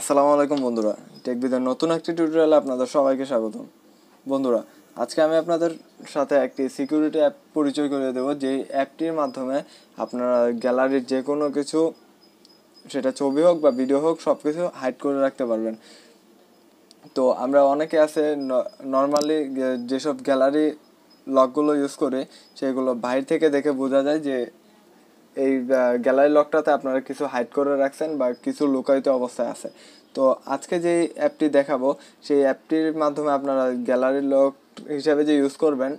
আসসালামু আলাইকুম বন্ধুরা টেক টেকবিদের নতুন একটি টিউটোরিয়ালে আপনাদের সবাইকে স্বাগতম বন্ধুরা আজকে আমি আপনাদের সাথে একটি সিকিউরিটি অ্যাপ পরিচয় করে দেবো যেই অ্যাপটির মাধ্যমে আপনারা গ্যালারির যে কোনো কিছু সেটা ছবি হোক বা ভিডিও হোক সব কিছু হাইড করে রাখতে পারবেন তো আমরা অনেকে আছে নর্মালি যেসব গ্যালারি লকগুলো ইউজ করে সেগুলো বাইরে থেকে দেখে বোঝা যায় যে এই গ্যালারি লকটাতে আপনারা কিছু হাইড করে রাখছেন বা কিছু লুকায়িত অবস্থায় আছে তো আজকে যে অ্যাপটি দেখাবো সেই অ্যাপটির মাধ্যমে আপনারা গ্যালারি লক হিসাবে যে ইউজ করবেন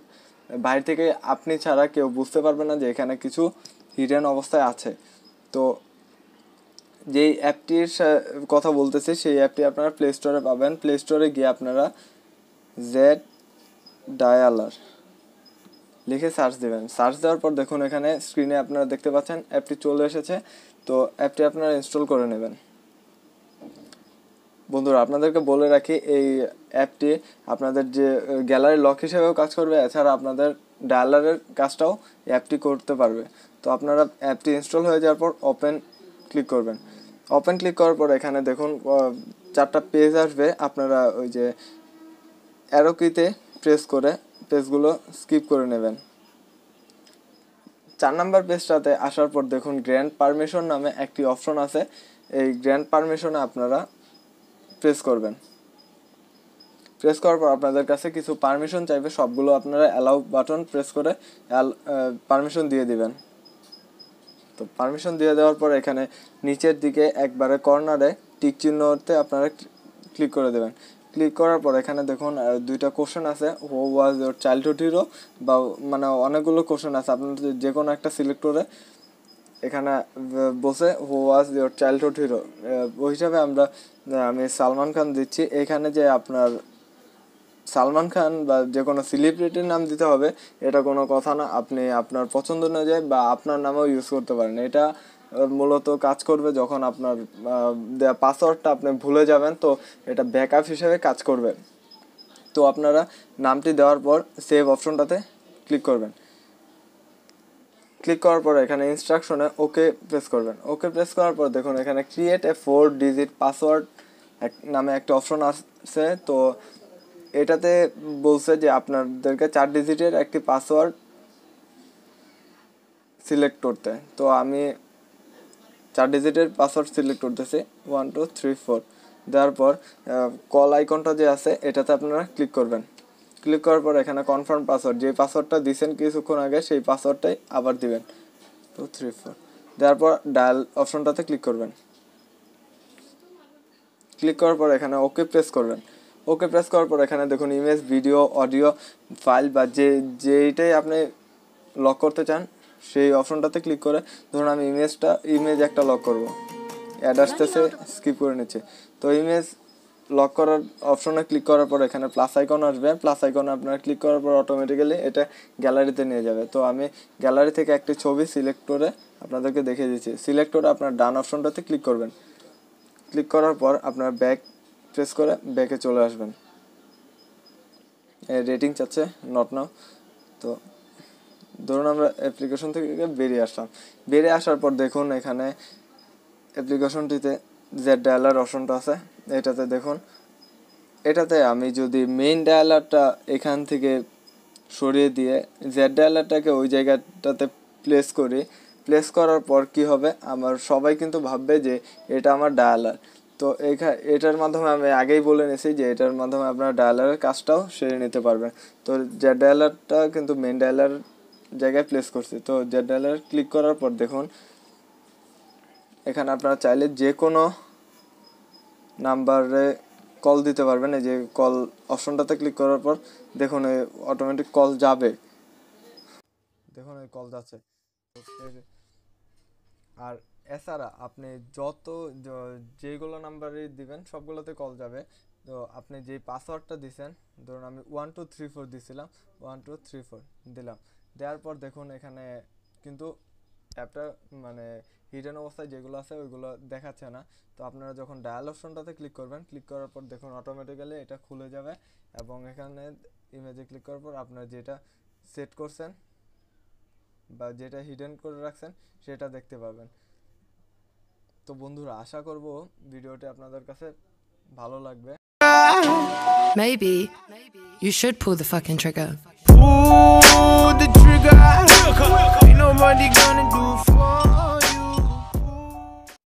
বাইরে থেকে আপনি ছাড়া কেউ বুঝতে পারবে না যে এখানে কিছু হিডেন অবস্থায় আছে তো যেই অ্যাপটির কথা বলতেছি সেই অ্যাপটি আপনারা প্লে স্টোরে পাবেন প্লে স্টোরে গিয়ে আপনারা জেড ডায়ালার লিখে সার্চ দেবেন সার্চ দেওয়ার পর দেখুন এখানে স্ক্রিনে আপনারা দেখতে পাচ্ছেন অ্যাপটি চলে এসেছে তো অ্যাপটি আপনারা ইনস্টল করে নেবেন বন্ধুরা আপনাদেরকে বলে রাখি এই অ্যাপটি আপনাদের যে গ্যালারি লক হিসেবেও কাজ করবে এছাড়া আপনাদের ডায়ালারের কাজটাও অ্যাপটি করতে পারবে তো আপনারা অ্যাপটি ইনস্টল হয়ে যাওয়ার পর ওপেন ক্লিক করবেন ওপেন ক্লিক করার পর এখানে দেখুন চারটা পেজ আসবে আপনারা ওই যে অ্যারোকিতে প্রেস করে পেজগুলো স্কিপ করে নেবেন চার নাম্বার পেজটাতে আসার পর দেখুন গ্র্যান্ড পারমিশন নামে একটি অপশন আছে এই গ্র্যান্ড পারমিশনে আপনারা প্রেস করবেন প্রেস করার পর আপনাদের কাছে কিছু পারমিশন চাইবে সবগুলো আপনারা অ্যালাউ বাটন প্রেস করে পারমিশন দিয়ে দিবেন তো পারমিশন দিয়ে দেওয়ার পর এখানে নিচের দিকে একবারে কর্নারে টিক চিহ্নতে আপনারা ক্লিক করে দেবেন ক্লিক করার পর এখানে দেখুন দুইটা কোশ্চেন আছে হো ওয়াজ ইয়োর চাইল্ডহুড হিরো বা মানে অনেকগুলো কোশ্চেন আছে আপনার যে কোনো একটা সিলেক্ট করে এখানে বসে হো ওয়াজ ইয়োর চাইল্ডহুড হিরো ওই হিসাবে আমরা আমি সালমান খান দিচ্ছি এখানে যে আপনার সালমান খান বা যে কোনো সেলিব্রিটির নাম দিতে হবে এটা কোনো কথা না আপনি আপনার পছন্দ অনুযায়ী বা আপনার নামেও ইউজ করতে পারেন এটা মূলত কাজ করবে যখন আপনার পাসওয়ার্ডটা আপনি ভুলে যাবেন তো এটা ব্যাকআপ হিসেবে কাজ করবে তো আপনারা নামটি দেওয়ার পর সেভ অপশনটাতে ক্লিক করবেন ক্লিক করার পর এখানে ইনস্ট্রাকশনে ওকে প্রেস করবেন ওকে প্রেস করার পর দেখুন এখানে create a four digit password নামে একটা অপশন আসছে তো এটাতে বলছে যে আপনাদেরকে চার ডিজিটের একটি পাসওয়ার্ড সিলেক্ট করতে তো আমি চার ডিজিটের পাসওয়ার্ড সিলেক্ট করতেছি ওয়ান টু থ্রি ফোর দেওয়ার পর কল আইকনটা যে আছে এটাতে আপনারা ক্লিক করবেন ক্লিক করার পর এখানে কনফার্ম পাসওয়ার্ড যে পাসওয়ার্ডটা দিয়েছেন কিছুক্ষণ আগে সেই পাসওয়ার্ডটাই আবার দিবেন টু থ্রি ফোর দেওয়ার পর ডায়াল অপশনটাতে ক্লিক করবেন ক্লিক করার পর এখানে ওকে প্রেস করবেন ওকে প্রেস করার পর এখানে দেখুন ইমেজ ভিডিও অডিও ফাইল বা যে যেইটাই আপনি লক করতে চান সেই অপশনটাতে ক্লিক করে ধরুন আমি ইমেজটা ইমেজ একটা লক করব অ্যাড আসতেছে স্কিপ করে নিচ্ছে তো ইমেজ লক করার অপশনে ক্লিক করার পর এখানে প্লাস আইকন আসবে প্লাস আইকনে আপনার ক্লিক করার পর অটোমেটিক্যালি এটা গ্যালারিতে নিয়ে যাবে তো আমি গ্যালারি থেকে একটি ছবি সিলেক্ট করে আপনাদেরকে দেখিয়ে দিচ্ছি সিলেক্ট করে আপনার ডান অপশনটাতে ক্লিক করবেন ক্লিক করার পর আপনার ব্যাক প্রেস করে ব্যাকে চলে আসবেন রেটিং চাচ্ছে নট নাও তো ধরুন আমরা অ্যাপ্লিকেশন থেকে বেরিয়ে আসলাম বেরিয়ে আসার পর দেখুন এখানে অ্যাপ্লিকেশনটিতে যে ডায়ালার অপশনটা আছে এটাতে দেখুন এটাতে আমি যদি মেইন ডায়ালারটা এখান থেকে সরিয়ে দিয়ে জেড ডায়ালারটাকে ওই জায়গাটাতে প্লেস করি প্লেস করার পর কি হবে আমার সবাই কিন্তু ভাববে যে এটা আমার ডায়ালার তো এটার মাধ্যমে আমি আগেই বলে নিয়েছি যে এটার মাধ্যমে আপনার ডায়ালারের কাজটাও সেরে নিতে পারবেন তো জেড ডায়ালারটা কিন্তু মেন ডায়ালার জায়গায় প্লেস করছি তো জেনারেল ক্লিক করার পর দেখুন এখানে আপনারা চাইলে যে কোনো নাম্বারে কল দিতে পারবেন এই যে কল অপশনটাতে ক্লিক করার পর দেখুন অটোমেটিক কল যাবে দেখুন ওই কল যাচ্ছে আর এছাড়া আপনি যত যেগুলো নাম্বারে দিবেন সবগুলোতে কল যাবে তো আপনি যে পাসওয়ার্ডটা দিছেন ধরুন আমি ওয়ান টু থ্রি ফোর দিছিলাম ওয়ান টু থ্রি ফোর দিলাম দেওয়ার পর দেখুন এখানে কিন্তু অ্যাপটা মানে হিডেন অবস্থায় যেগুলো আছে ওইগুলো দেখাচ্ছে না তো আপনারা যখন ডায়াল অপশনটাতে ক্লিক করবেন ক্লিক করার পর দেখুন অটোমেটিক্যালি এটা খুলে যাবে এবং এখানে ইমেজে ক্লিক করার পর আপনারা যেটা সেট করছেন বা যেটা হিডেন করে রাখছেন সেটা দেখতে পাবেন তো বন্ধুরা আশা করব ভিডিওটি আপনাদের কাছে ভালো লাগবে Maybe you should pull the fucking trigger. God. Ain't nobody gonna do it for